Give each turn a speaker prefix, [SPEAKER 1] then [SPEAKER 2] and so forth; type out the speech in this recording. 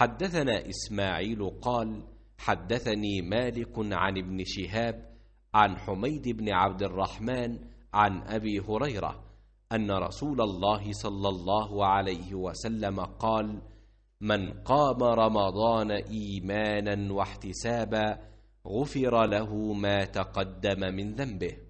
[SPEAKER 1] حدثنا إسماعيل قال حدثني مالك عن ابن شهاب عن حميد بن عبد الرحمن عن أبي هريرة أن رسول الله صلى الله عليه وسلم قال من قام رمضان إيمانا واحتسابا غفر له ما تقدم من ذنبه